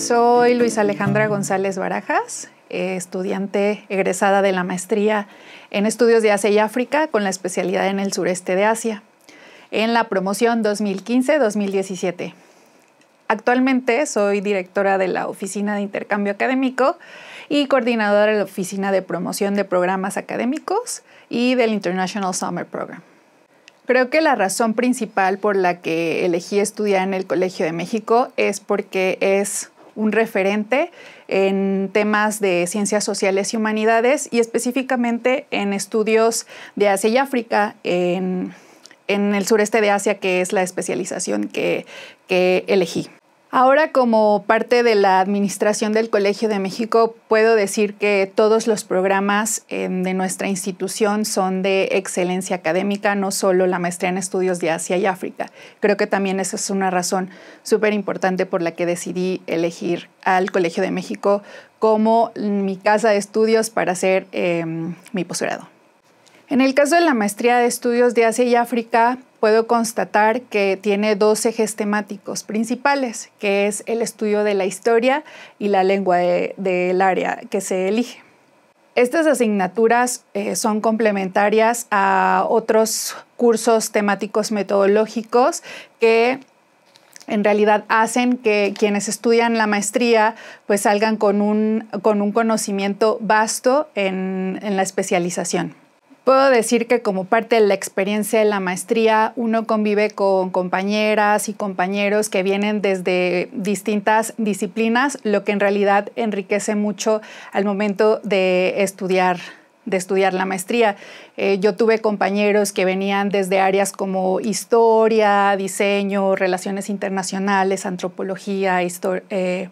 Soy Luis Alejandra González Barajas, eh, estudiante egresada de la maestría en estudios de Asia y África con la especialidad en el sureste de Asia, en la promoción 2015-2017. Actualmente soy directora de la Oficina de Intercambio Académico y coordinadora de la Oficina de Promoción de Programas Académicos y del International Summer Program. Creo que la razón principal por la que elegí estudiar en el Colegio de México es porque es un referente en temas de ciencias sociales y humanidades y específicamente en estudios de Asia y África, en, el sureste de Asia, que es la especialización que, que elegí. Ahora como parte de la administración del Colegio de México, puedo decir que todos los programas em, de nuestra institución son de excelencia académica, no solo la maestría en estudios de Asia y África. Creo que también esa es una razón súper importante por la que decidí elegir al Colegio de México como mi casa de estudios para hacer em, mi posgrado. En el caso de la maestría de estudios de Asia y África, puedo constatar que tiene dos ejes temáticos principales, que es el estudio de la historia y la lengua del área que se elige. Estas asignaturas eh, son complementarias a otros cursos temáticos metodológicos que en realidad hacen que quienes estudian la maestría pues salgan con un, conocimiento vasto en la especialización. Puedo decir que como parte de la experiencia de la maestría, uno convive con compañeras y compañeros que vienen desde distintas disciplinas, lo que en realidad enriquece mucho al momento de estudiar de estudiar la maestría. Eh, yo tuve compañeros que venían desde áreas como historia, diseño, relaciones internacionales, antropología, eh,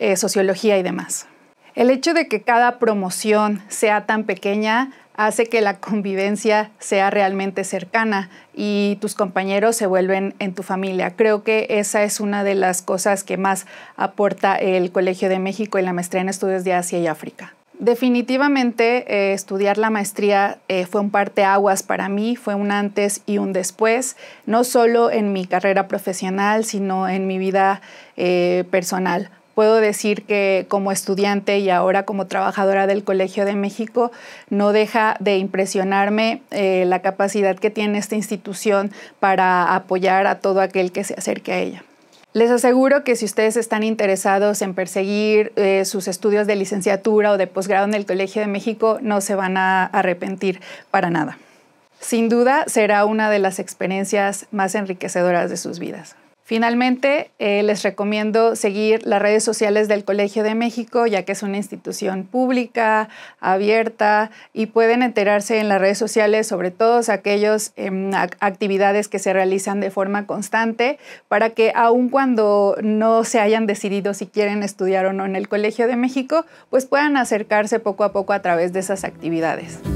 eh, sociología y demás. El hecho de que cada promoción sea tan pequeña hace que la convivencia sea realmente cercana y tus compañeros se vuelven en tu familia. Creo que esa es una de las cosas que más aporta el Colegio de México y la maestría en estudios de Asia y África. Definitivamente eh, estudiar la maestría eh, fue un parteaguas para mí, fue un antes y un después, no solo en mi carrera profesional, sino en mi vida eh, personal Puedo decir que como estudiante y ahora como trabajadora del Colegio de México, no deja de impresionarme eh, la capacidad que tiene esta institución para apoyar a todo aquel que se acerque a ella. Les aseguro que si ustedes están interesados en perseguir eh, sus estudios de licenciatura o de posgrado en el Colegio de México, no se van a arrepentir para nada. Sin duda será una de las experiencias más enriquecedoras de sus vidas. Finalmente, eh, les recomiendo seguir las redes sociales del Colegio de México, ya que es una institución pública, abierta, y pueden enterarse en las redes sociales sobre todas aquellas em, actividades que se realizan de forma constante, para que aun cuando no se hayan decidido si quieren estudiar o no en el Colegio de México, pues puedan acercarse poco a poco a través de esas actividades.